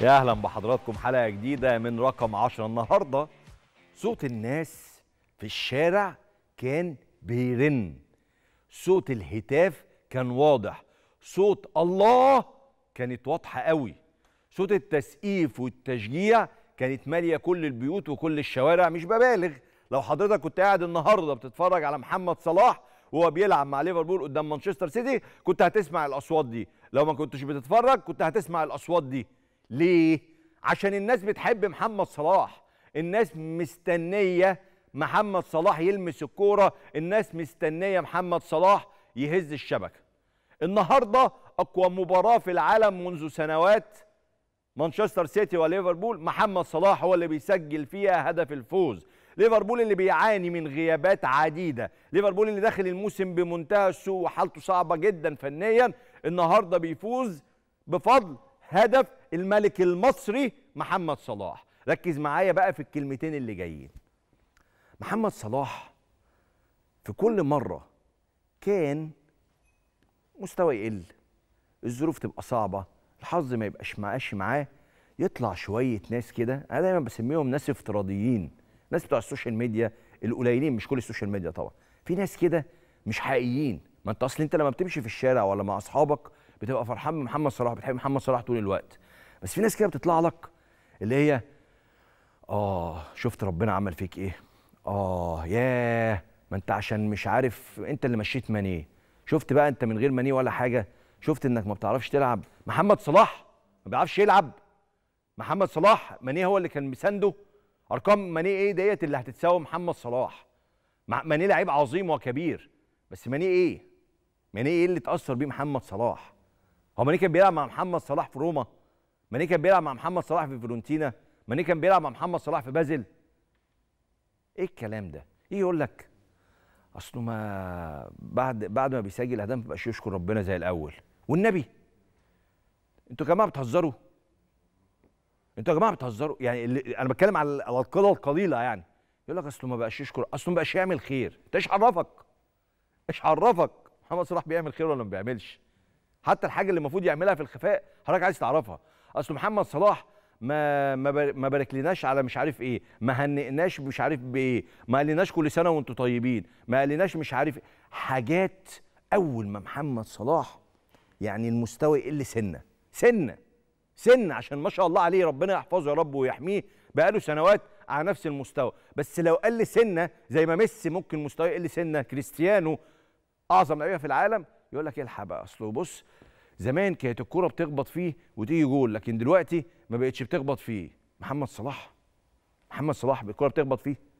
يا اهلا بحضراتكم حلقه جديده من رقم 10 النهارده صوت الناس في الشارع كان بيرن صوت الهتاف كان واضح صوت الله كانت واضحه قوي صوت التسقيف والتشجيع كانت ماليه كل البيوت وكل الشوارع مش ببالغ لو حضرتك كنت قاعد النهارده بتتفرج على محمد صلاح وهو بيلعب مع ليفربول قدام مانشستر سيتي كنت هتسمع الاصوات دي لو ما كنتش بتتفرج كنت هتسمع الاصوات دي ليه؟ عشان الناس بتحب محمد صلاح الناس مستنية محمد صلاح يلمس الكورة الناس مستنية محمد صلاح يهز الشبكة النهاردة أقوى مباراة في العالم منذ سنوات مانشستر سيتي وليفربول محمد صلاح هو اللي بيسجل فيها هدف الفوز ليفربول اللي بيعاني من غيابات عديده ليفربول اللي داخل الموسم بمنتهى السوء وحالته صعبه جدا فنيا النهارده بيفوز بفضل هدف الملك المصري محمد صلاح ركز معايا بقى في الكلمتين اللي جايين محمد صلاح في كل مرة كان مستوى يقل الظروف تبقى صعبة الحظ ما يبقاش معاش معاه يطلع شوية ناس كده أنا دايما بسميهم ناس افتراضيين ناس بتوع السوشيال ميديا القليلين مش كل السوشيال ميديا طبعا في ناس كده مش حقيقيين ما انت اصل انت لما بتمشي في الشارع ولا مع اصحابك بتبقى فرحان بمحمد صلاح بتحب محمد صلاح طول الوقت بس في ناس كده بتطلع لك اللي هي اه شفت ربنا عمل فيك ايه اه ياه ما انت عشان مش عارف انت اللي مشيت مانيه شفت بقى انت من غير مانيه ولا حاجه شفت انك ما بتعرفش تلعب محمد صلاح ما بيعرفش يلعب محمد صلاح مانيه هو اللي كان مسانده ارقام مانيه ايه ديت اللي هتتساوي محمد صلاح مانيه لعيب عظيم وكبير بس مانيه ايه مانيه ايه اللي تاثر بيه محمد صلاح هو ماني كان بيلعب مع محمد صلاح في روما ماني كان بيلعب مع محمد صلاح في فيورنتينا ماني كان بيلعب مع محمد صلاح في بازل ايه الكلام ده ايه يقول لك اصله ما بعد بعد ما بيسجل اهداف ما بيبقاش يشكر ربنا زي الاول والنبي انتوا يا جماعه بتهزروا انتوا يا جماعه بتهزروا يعني اللي انا بتكلم على القله القليله يعني يقول لك اصله ما بقاش يشكر اصله ما بقاش يعمل خير انت ايش عرفك ايش عرفك محمد صلاح بيعمل خير ولا ما بيعملش حتى الحاجه اللي المفروض يعملها في الخفاء حضرتك عايز تعرفها اصل محمد صلاح ما ما باركلناش على مش عارف ايه ما هنئناش مش عارف بايه ما قالناش كل سنه وانتم طيبين ما قالناش مش عارف حاجات اول ما محمد صلاح يعني المستوى يقل سنه سنه سنه عشان ما شاء الله عليه ربنا يحفظه يا رب ويحميه بقاله سنوات على نفس المستوى بس لو قل سنه زي ما ميسي ممكن مستواه يقل سنه كريستيانو اعظم لعيبه في العالم يقول لك إيه الحق بقى اصله بص زمان كانت الكوره بتخبط فيه وتيجي جول لكن دلوقتي ما بقتش بتخبط فيه محمد صلاح محمد صلاح الكوره بتخبط فيه